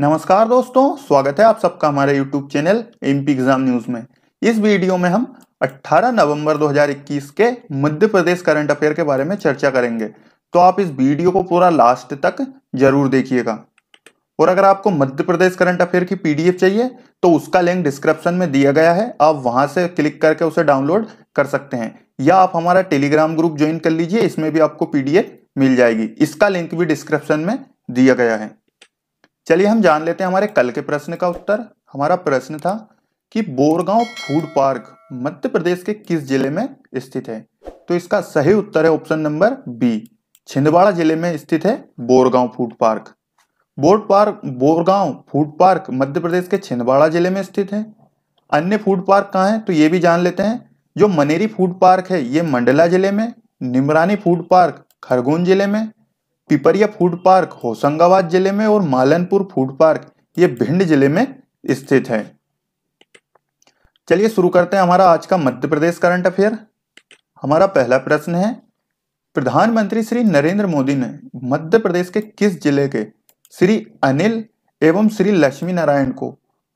नमस्कार दोस्तों स्वागत है आप सबका हमारे YouTube channel MP exam news में इस वीडियो में हम 18 नवंबर 2021 के मध्य प्रदेश करंट अफेयर के बारे में चर्चा करेंगे तो आप इस वीडियो को पूरा लास्ट तक जरूर देखिएगा और अगर आपको मध्य प्रदेश करंट अफेयर की पीडीएफ चाहिए तो उसका लिंक डिस्क्रिप्शन में दिया गया है आप वहां से क्लिक करके उसे डाउनलोड कर सकते हैं या आप हमारा टेलीग्राम ग्रुप ज्वाइन कर लीजिए इसमें भी आपको पीडीएफ मिल जाएगी इसका लिंक भी डिस्क्रिप्शन में दिया गया है चलिए हम जान लेते हैं हमारे कल के प्रश्न का उत्तर हमारा प्रश्न था कि बोरगांव फूड पार्क मध्य प्रदेश के किस जिले में स्थित है तो इसका सही उत्तर है ऑप्शन नंबर बी छिंदवाड़ा जिले में स्थित है Borgaon food park board park Borgaon food park Madhya Pradesh के छिंदवाड़ा जिले में स्थित है अन्य फूड पार्क कहाँ है तो ये भी जान लेते हैं जो मनेरी फूड पार्क है ये मंडला जिले में निमरानी फूड पार्क खरगोन जिले में पिपरिया फूड पार्क होशंगाबाद जिले में और मालनपुर फूड पार्क ये भिंड जिले में स्थित है चलिए शुरू करते हैं हमारा आज का मध्य प्रदेश करंट अफेयर हमारा पहला प्रश्न है प्रधानमंत्री श्री नरेंद्र मोदी ने मध्य प्रदेश के किस जिले के श्री अनिल एवं श्री लक्ष्मी नारायण को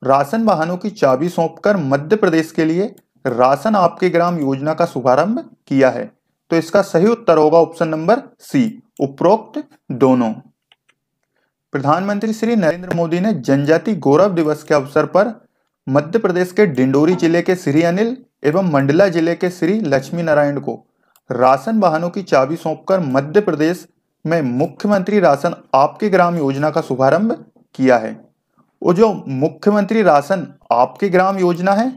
राशन वाहनों की चाबी सौंपकर मध्य प्रदेश के लिए राशन आपके ग्राम योजना का शुभारंभ किया है तो इसका सही उत्तर होगा ऑप्शन नंबर सी उपरोक्त दोनों प्रधानमंत्री श्री नरेंद्र मोदी ने जनजाति गौरव दिवस के अवसर पर मध्य प्रदेश के डिंडोरी जिले के श्री अनिल एवं मंडला जिले के श्री लक्ष्मी नारायण को राशन वाहनों की चाबी सौंपकर मध्य प्रदेश में मुख्यमंत्री राशन आपके ग्राम योजना का शुभारंभ किया है वो जो मुख्यमंत्री राशन आपके ग्राम योजना है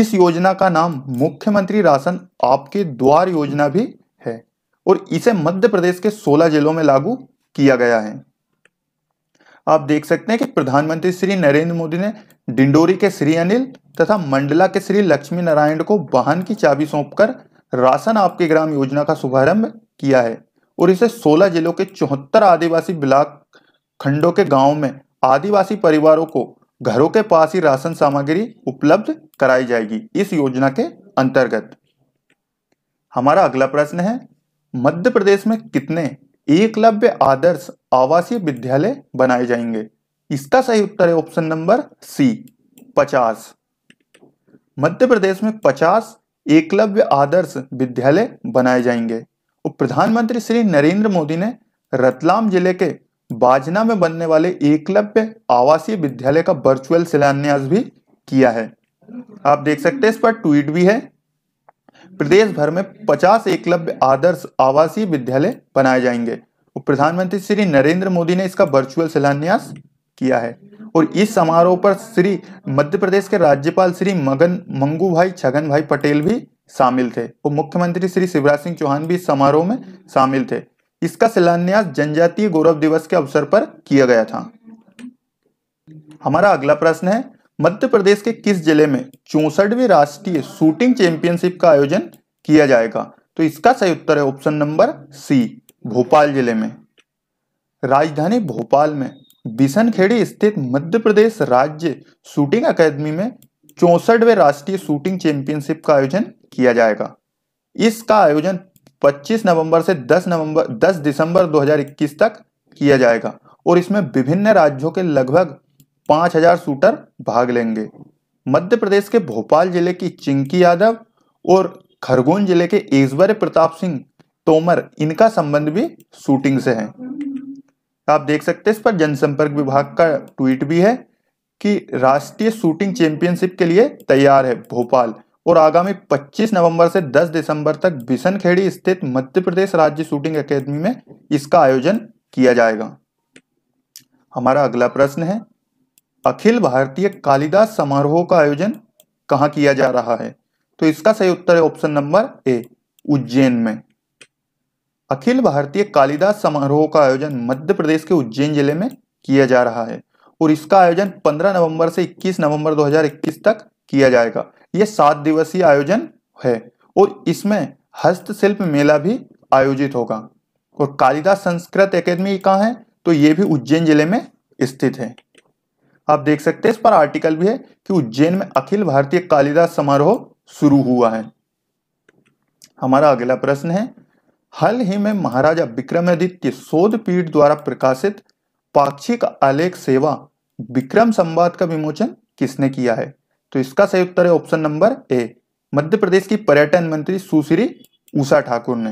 इस योजना का नाम मुख्यमंत्री राशन आपके द्वार योजना भी है और इसे मध्य प्रदेश के 16 जिलों में लागू किया गया है आप देख सकते हैं कि प्रधानमंत्री श्री नरेंद्र मोदी ने डिंडोरी के श्री अनिल तथा मंडला के श्री लक्ष्मी नारायण को वाहन की चाबी सौंपकर राशन आपके ग्राम योजना का शुभारंभ किया है और इसे 16 जिलों के चौहत्तर आदिवासी ब्लॉक खंडों के गांव में आदिवासी परिवारों को घरों के पास ही राशन सामग्री उपलब्ध कराई जाएगी इस योजना के अंतर्गत हमारा अगला प्रश्न है मध्य प्रदेश में कितने एकलव्य आदर्श आवासीय विद्यालय बनाए जाएंगे इसका सही उत्तर है ऑप्शन नंबर सी पचास मध्य प्रदेश में पचास एकलव्य आदर्श विद्यालय बनाए जाएंगे और प्रधानमंत्री श्री नरेंद्र मोदी ने रतलाम जिले के बाजना में बनने वाले एकलव्य आवासीय विद्यालय का वर्चुअल शिलान्यास भी किया है आप देख सकते हैं इस पर ट्वीट भी है प्रदेश भर में 50 एकलव्य आदर्श आवासीय विद्यालय बनाए जाएंगे और प्रधानमंत्री श्री नरेंद्र मोदी ने इसका वर्चुअल शिलान्यास किया है और इस समारोह पर श्री मध्य प्रदेश के राज्यपाल श्री मगन मंगू भाई छगन भाई पटेल भी शामिल थे और मुख्यमंत्री श्री शिवराज सिंह चौहान भी इस समारोह में शामिल थे इसका शिलान्यास जनजातीय गौरव दिवस के अवसर पर किया गया था हमारा अगला प्रश्न है मध्य प्रदेश के किस जिले में चौसठवीं राष्ट्रीय शूटिंग चैंपियनशिप का आयोजन किया जाएगा तो इसका सही उत्तर है ऑप्शन नंबर सी भोपाल जिले में राजधानी भोपाल में बिशनखेड़ी स्थित मध्य प्रदेश राज्य शूटिंग अकेदमी में चौसठवें राष्ट्रीय शूटिंग चैंपियनशिप का आयोजन किया जाएगा इसका आयोजन 25 नवंबर से 10 नवंबर 10 दिसंबर 2021 तक किया जाएगा और इसमें विभिन्न राज्यों के लगभग 5000 शूटर भाग लेंगे मध्य प्रदेश के भोपाल जिले की चिंकी यादव और खरगोन जिले के ईश्वर प्रताप सिंह तोमर इनका संबंध भी शूटिंग से है आप देख सकते हैं इस पर जनसंपर्क विभाग का ट्वीट भी है कि राष्ट्रीय शूटिंग चैंपियनशिप के लिए तैयार है भोपाल और आगामी 25 नवंबर से 10 दिसंबर तक बिशनखेड़ी स्थित मध्य प्रदेश राज्य शूटिंग एकेडमी में इसका आयोजन किया जाएगा हमारा अगला प्रश्न है अखिल भारतीय कालिदास समारोह का आयोजन कहा किया जा रहा है तो इसका सही उत्तर है ऑप्शन नंबर ए उज्जैन में अखिल भारतीय कालिदास समारोह का आयोजन मध्य प्रदेश के उज्जैन जिले में किया जा रहा है और इसका आयोजन 15 नवंबर से 21 नवंबर 2021 तक किया जाएगा ये सात दिवसीय आयोजन है और इसमें हस्तशिल्प मेला भी आयोजित होगा और कालिदास संस्कृत एकेडमी कहाँ है तो ये भी उज्जैन जिले में स्थित है आप देख सकते हैं इस पर आर्टिकल भी है कि उज्जैन में अखिल भारतीय कालिदास समारोह शुरू हुआ है हमारा अगला प्रश्न है हाल ही में महाराजा विक्रमादित्य शोधपीठ द्वारा प्रकाशित पाक्षिक आलेख सेवा विक्रम संवाद का विमोचन किसने किया है तो इसका सही उत्तर है ऑप्शन नंबर ए मध्य प्रदेश की पर्यटन मंत्री सुश्री उषा ठाकुर ने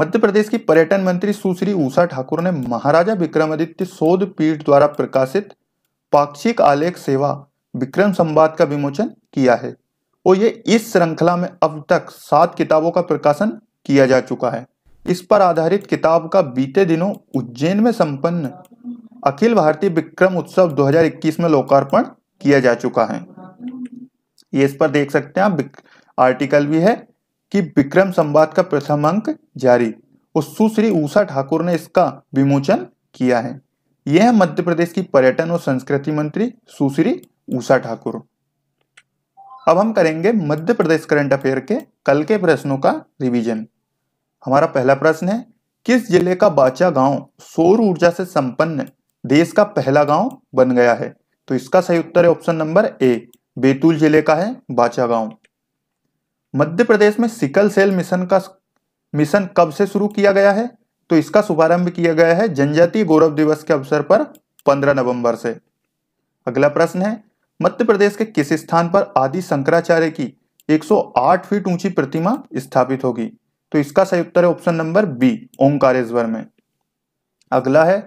मध्य प्रदेश की पर्यटन मंत्री सुश्री उषा ठाकुर ने महाराजा विक्रमादित्य शोध पीठ द्वारा प्रकाशित पाक्षिक आलेख सेवा विक्रम संवाद का विमोचन किया है और ये इस श्रृंखला में अब तक सात किताबों का प्रकाशन किया जा चुका है इस पर आधारित किताब का बीते दिनों उज्जैन में संपन्न अखिल भारतीय विक्रम उत्सव 2021 में लोकार्पण किया जा चुका है ये इस पर देख सकते हैं आप आर्टिकल भी है कि विक्रम संवाद का प्रथम अंक जारी और सुश्री उषा ठाकुर ने इसका विमोचन किया है यह है मध्य प्रदेश की पर्यटन और संस्कृति मंत्री सुश्री उषा ठाकुर अब हम करेंगे मध्य प्रदेश करंट अफेयर के कल के प्रश्नों का रिवीजन हमारा पहला प्रश्न है किस जिले का बाचा गांव सौर ऊर्जा से संपन्न देश का पहला गांव बन गया है तो इसका सही उत्तर है ऑप्शन नंबर ए बैतूल जिले का है बाचा गांव मध्य प्रदेश में सिकल सेल मिशन का मिशन कब से शुरू किया गया है तो इसका शुभारंभ किया गया है जनजातीय गौरव दिवस के अवसर पर 15 नवंबर से अगला प्रश्न है मध्य प्रदेश के किस स्थान पर आदि शंकराचार्य की 108 फीट ऊंची प्रतिमा स्थापित होगी तो इसका सही उत्तर है ऑप्शन नंबर बी ओंकारेश्वर में अगला है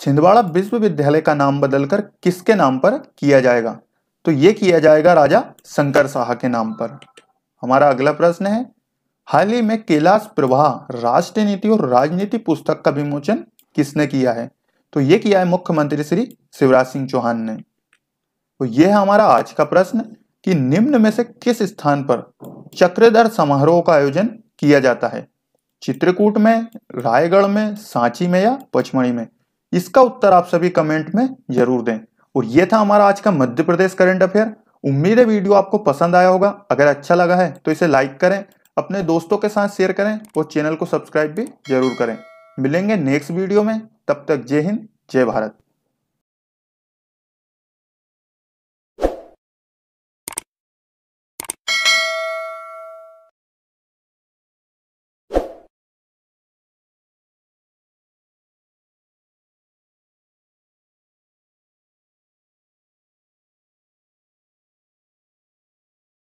छिंदवाड़ा विश्वविद्यालय का नाम बदलकर किसके नाम पर किया जाएगा तो यह किया जाएगा राजा शंकर शाह के नाम पर हमारा अगला प्रश्न है हाल ही में कैलाश प्रवाह राष्ट्र नीति और राजनीति पुस्तक का विमोचन किसने किया है तो यह किया है मुख्यमंत्री श्री शिवराज सिंह चौहान ने तो यह है हमारा आज का प्रश्न कि निम्न में से किस स्थान पर चक्रधर समारोह का आयोजन किया जाता है चित्रकूट में रायगढ़ में सांची में या पचमढ़ी में इसका उत्तर आप सभी कमेंट में जरूर दें और यह था हमारा आज का मध्य प्रदेश करंट अफेयर उम्मीद है वीडियो आपको पसंद आया होगा अगर अच्छा लगा है तो इसे लाइक करें अपने दोस्तों के साथ शेयर करें और चैनल को सब्सक्राइब भी जरूर करें मिलेंगे नेक्स्ट वीडियो में तब तक जय हिंद जय भारत